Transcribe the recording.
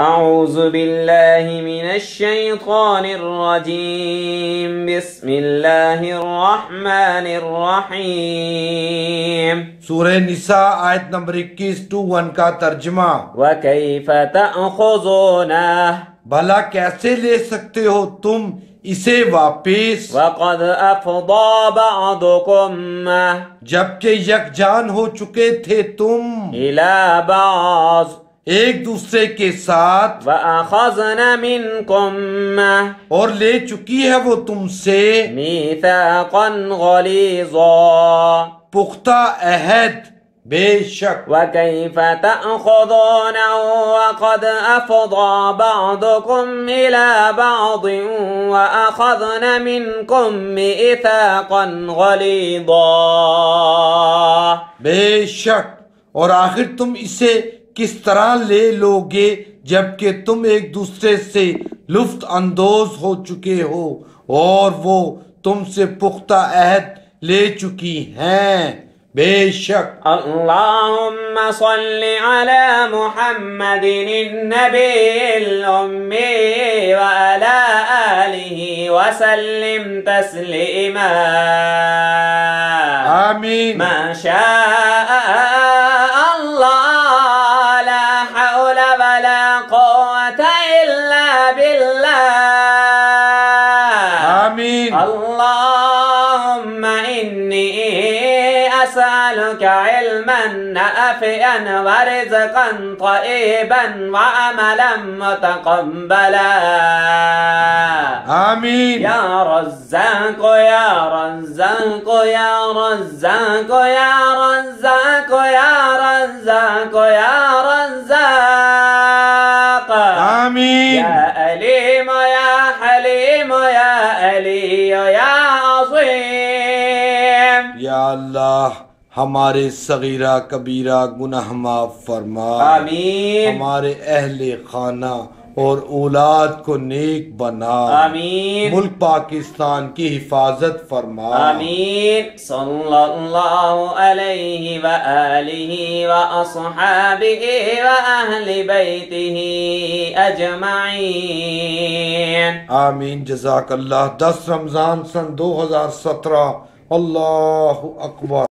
أعوذ بالله من الشيطان الرجيم بسم الله الرحمن الرحيم سورة نساء آیت نمبر 21 ٹو 1 کا ترجمہ وكيف تأخذونه بھلا کیسے لے سکتے ہو تم اسے واپس وقد افضى بعضكم جبکہ یک جان ہو چکے تھے تم الى بعض ایک دوسرے کے ساتھ وَأَخَذْنَ نمین اور لے چکی ہے وہ تم سے مِيثَاقًا غَلِيظًا پختہ گلی بے شک وَكَيْفَ تَأْخُذُونَهُ وَقَدْ أَفْضَى بَعْضُكُمْ إِلَى بَعْضٍ وَأَخَذْنَ مِنْكُمْ مِئِثَاقًا غَلِيظًا بے شک اور آخر تم اسے کس طرح لے لوگے جبکہ تم ایک دوسرے سے لفت اندوز ہو چکے ہو اور وہ تم سے پختہ عہد لے چکی ہیں بے شک اللہم صل علی محمد النبی الامی و علی آلہ وسلم تسلیما آمین ما شاء قوة إلا بالله آمين اللهم إني أسألك علما نافعا ورزقا طيبا وأملا متقبلا آمين يا رزاق يا رزاق يا رزاق يا رزاق آمين يا أليم يا حليم يا ألي يا عظيم يا الله ہمارے صغیرہ کبیرہ گناہ معاف فرما آمین ہمارے اہل خانہ اور اولاد کو نیک بنا ملک پاکستان کی حفاظت فرما آمین صلی اللہ علیہ وآلہ وآصحابہ وآہل بیتہ اجمعین آمین جزاک اللہ دس رمضان سن دو ہزار سترہ اللہ اکبر